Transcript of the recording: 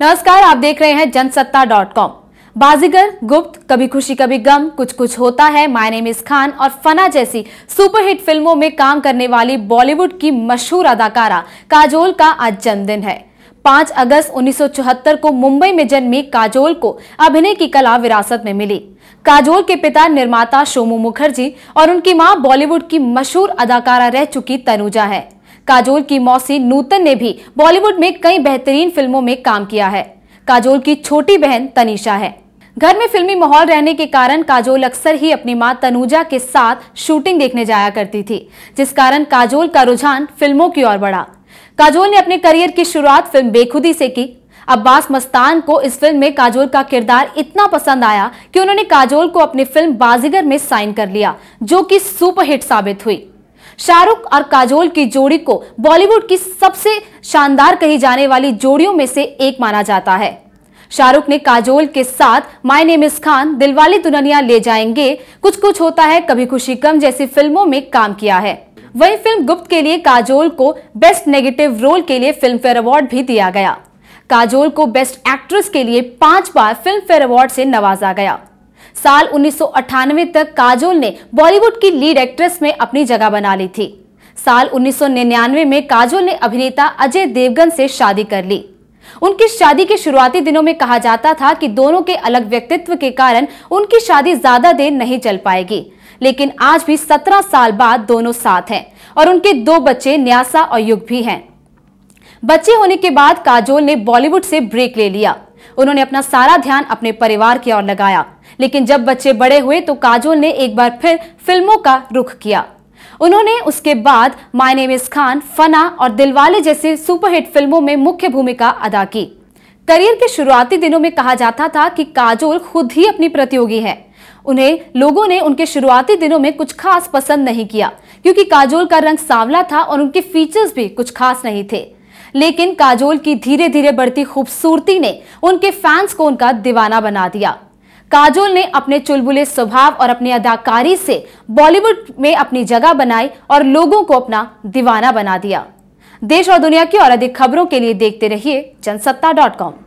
नमस्कार आप देख रहे हैं जनसत्ता डॉट कॉम बाजीगर गुप्त कभी खुशी कभी गम कुछ कुछ होता है माय नेम इज खान और फना जैसी सुपरहिट फिल्मों में काम करने वाली बॉलीवुड की मशहूर अदाकारा काजोल का आज जन्मदिन है 5 अगस्त 1974 को मुंबई में जन्मी काजोल को अभिनय की कला विरासत में मिली काजोल के पिता निर्माता शोमू मुखर्जी और उनकी मां बॉलीवुड की मशहूर अदाकारा रह चुकी तनुजा है काजोल की मौसी नूतन ने भी बॉलीवुड में कई बेहतरीन फिल्मों में काम किया है काजोल की छोटी बहन तनिषा है घर में फिल्मी माहौल रहने के कारण काजोल अक्सर ही अपनी मां तनुजा के साथ शूटिंग देखने जाया करती थी जिस कारण काजोल का रुझान फिल्मों की ओर बढ़ा काजोल ने अपने करियर की शुरुआत फिल्म बेखुदी से की अब्बास मस्तान को इस फिल्म में काजोल का किरदार इतना पसंद आया कि उन्होंने काजोल को अपनी फिल्म बाजीगर में साइन कर लिया जो कि सुपरहिट साबित हुई शाहरुख और काजोल की जोड़ी को बॉलीवुड की सबसे शानदार कही जाने वाली जोड़ियों में से एक माना जाता है शाहरुख ने काजोल के साथ माय नेम इज खान दिलवाली दुनिया ले जाएंगे कुछ कुछ होता है कभी खुशी कम जैसी फिल्मों में काम किया है वही फिल्म गुप्त के लिए काजोल को बेस्ट नेगेटिव रोल के लिए फिल्म फेयर अवार्ड भी दिया गया काजोल को बेस्ट एक्ट्रेस के लिए पांच बार फिल्म फेयर अवार्ड से नवाजा गया साल उन्नीस तक काजोल ने बॉलीवुड की लीड एक्ट्रेस में अपनी जगह बना ली थी साल 1999 में काजोल ने अभिनेता अजय देवगन से शादी कर ली उनकी शादी के शुरुआती दिनों में कहा जाता था कि दोनों के अलग व्यक्तित्व के कारण उनकी शादी ज्यादा देर नहीं चल पाएगी लेकिन आज भी 17 साल बाद दोनों साथ हैं और उनके दो बच्चे न्यासा और युग भी हैं बच्चे होने के बाद काजोल ने बॉलीवुड से ब्रेक ले लिया उन्होंने अपना सारा ध्यान अपने परिवार की ओर लगाया लेकिन जब बच्चे बड़े हुए तो काजोल ने एक बार फिर फिल्मों का रुख किया उन्होंने उसके बाद मायने नेम खान फना और दिलवाले जैसी सुपरहिट फिल्मों में मुख्य भूमिका अदा की करियर के शुरुआती दिनों में कहा जाता था कि काजोल खुद ही अपनी प्रतियोगी है उन्हें लोगों ने उनके शुरुआती दिनों में कुछ खास पसंद नहीं किया क्योंकि काजोल का रंग सांवला था और उनके फीचर्स भी कुछ खास नहीं थे लेकिन काजोल की धीरे धीरे बढ़ती खूबसूरती ने उनके फैंस को उनका दीवाना बना दिया काजोल ने अपने चुलबुले स्वभाव और अपनी अदाकारी से बॉलीवुड में अपनी जगह बनाई और लोगों को अपना दीवाना बना दिया देश और दुनिया की और अधिक खबरों के लिए देखते रहिए जनसत्ता डॉट कॉम